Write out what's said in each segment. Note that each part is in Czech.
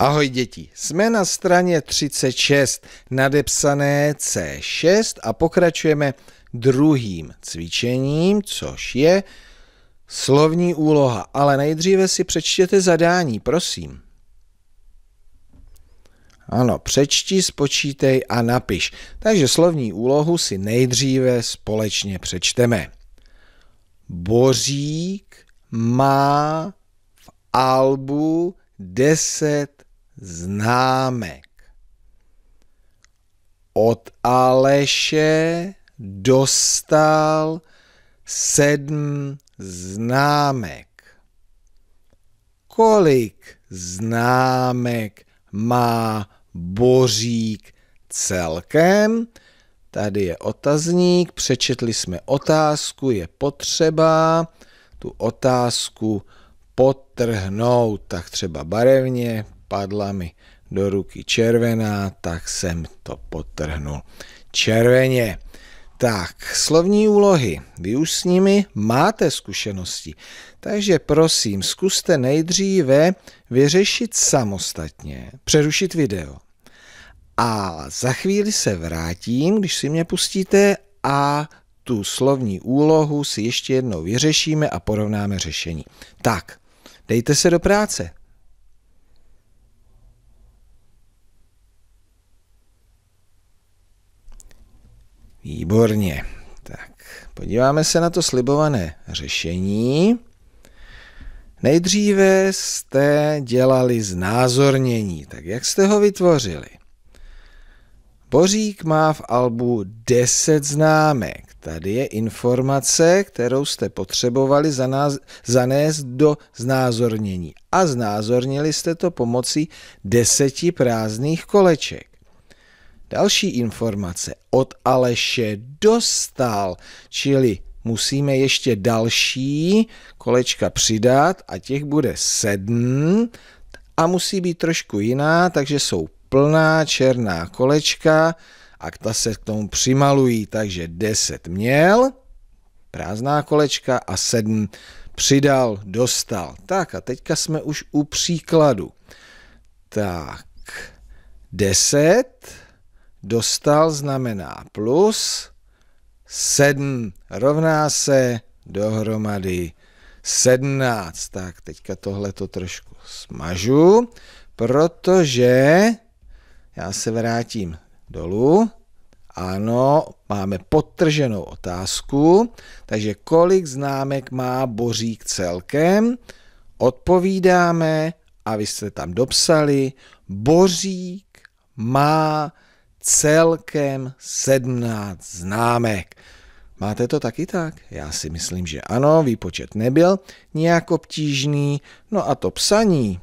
Ahoj děti, jsme na straně 36, nadepsané C6 a pokračujeme druhým cvičením, což je slovní úloha. Ale nejdříve si přečtěte zadání, prosím. Ano, přečti, spočítej a napiš. Takže slovní úlohu si nejdříve společně přečteme. Bořík má v albu 10 známek. Od Aleše dostal sedm známek. Kolik známek má Bořík celkem? Tady je otazník, přečetli jsme otázku, je potřeba tu otázku potrhnout, tak třeba barevně, padla mi do ruky červená, tak jsem to potrhnul. Červeně. Tak, slovní úlohy. Vy už s nimi máte zkušenosti. Takže prosím, zkuste nejdříve vyřešit samostatně, přerušit video. A za chvíli se vrátím, když si mě pustíte a tu slovní úlohu si ještě jednou vyřešíme a porovnáme řešení. Tak, dejte se do práce. Výborně. Tak, podíváme se na to slibované řešení. Nejdříve jste dělali znázornění. Tak jak jste ho vytvořili? Bořík má v albu 10 známek. Tady je informace, kterou jste potřebovali zanést do znázornění. A znázornili jste to pomocí deseti prázdných koleček další informace od Aleše dostal, čili musíme ještě další kolečka přidat a těch bude sedm a musí být trošku jiná, takže jsou plná černá kolečka a ta se k tomu přimalují, takže 10 měl, prázdná kolečka a 7 přidal, dostal. Tak a teďka jsme už u příkladu. Tak, 10 dostal znamená plus, 7 rovná se dohromady 17. Tak teďka tohle to trošku smažu, protože já se vrátím dolů. Ano, máme podtrženou otázku, takže kolik známek má Bořík celkem? Odpovídáme a vy jste tam dopsali, Bořík má celkem 17 známek. Máte to taky tak? Já si myslím, že ano, výpočet nebyl nějak obtížný, no a to psaní.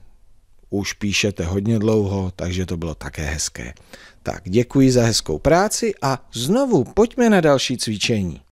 Už píšete hodně dlouho, takže to bylo také hezké. Tak děkuji za hezkou práci a znovu pojďme na další cvičení.